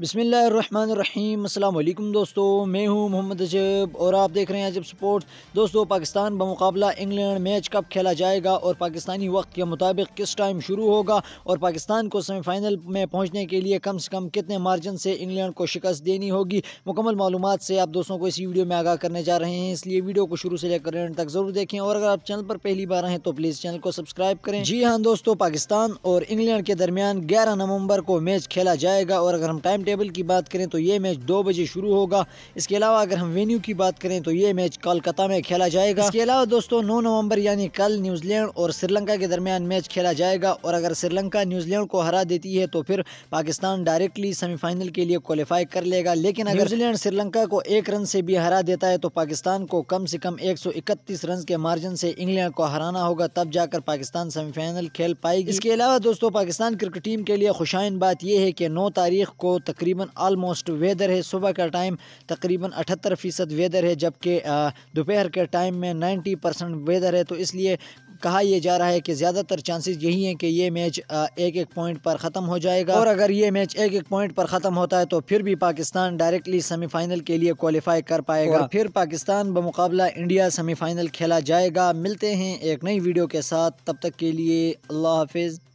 बिसमीम अल्लाम दोस्तों मैं हूं मोहम्मद अजब और आप देख रहे हैं अजब स्पोर्ट्स दोस्तों पाकिस्तान मुकाबला इंग्लैंड मैच कब खेला जाएगा और पाकिस्तानी वक्त के मुताबिक किस टाइम शुरू होगा और पाकिस्तान को सेमीफाइनल में पहुंचने के लिए कम से कम कितने मार्जिन से इंग्लैंड को शिकस्त देनी होगी मुकम्मल मालूम से आप दोस्तों को इसी वीडियो में आगाह करने जा रहे हैं इसलिए वीडियो को शुरू से लेकर एंड तक ज़रूर देखें और अगर आप चैनल पर पहली बार आएँ तो प्लीज़ चैनल को सब्सक्राइब करें जी हाँ दोस्तों पाकिस्तान और इंग्लैंड के दरमियान ग्यारह नवम्बर को मैच खेला जाएगा और अगर हम टाइम टेबल की बात करें तो ये मैच दो बजे शुरू होगा इसके अलावा अगर हम वेन्यू की बात करें तो ये मैच कोलकाता में खेला जाएगा इसके अलावा दोस्तों नौ नवंबर यानी कल न्यूजीलैंड और श्रीलंका के दरमियान मैच खेला जाएगा और अगर श्रीलंका न्यूजीलैंड को हरा देती है तो फिर पाकिस्तान डायरेक्टली सेमीफाइनल के लिए क्वालिफाई कर लेगा लेकिन अगर न्यूजीलैंड श्रीलंका को एक रन से भी हरा देता है तो पाकिस्तान को कम से कम इकतीस रन के मार्जिन से इंग्लैंड को हराना होगा तब जाकर पाकिस्तान सेमीफाइनल खेल पाएगी इसके अलावा दोस्तों पाकिस्तान क्रिकेट टीम के लिए खुशाइन बात यह है कि नौ तारीख को तक तकरीबन आलमोस्ट वेदर है सुबह का टाइम तकरीबन अठहत्तर फ़ीसद वेदर है जबकि दोपहर के टाइम में नाइन्टी परसेंट वेदर है तो इसलिए कहा यह जा रहा है कि ज़्यादातर चांसेस यही हैं कि ये मैच एक एक पॉइंट पर ख़त्म हो जाएगा और अगर ये मैच एक एक पॉइंट पर ख़त्म होता है तो फिर भी पाकिस्तान डायरेक्टली सेमीफाइनल के लिए क्वालिफाई कर पाएगा फिर पाकिस्तान बमकाबला इंडिया सेमीफाइनल खेला जाएगा मिलते हैं एक नई वीडियो के साथ तब तक के लिए अल्लाह हाफिज़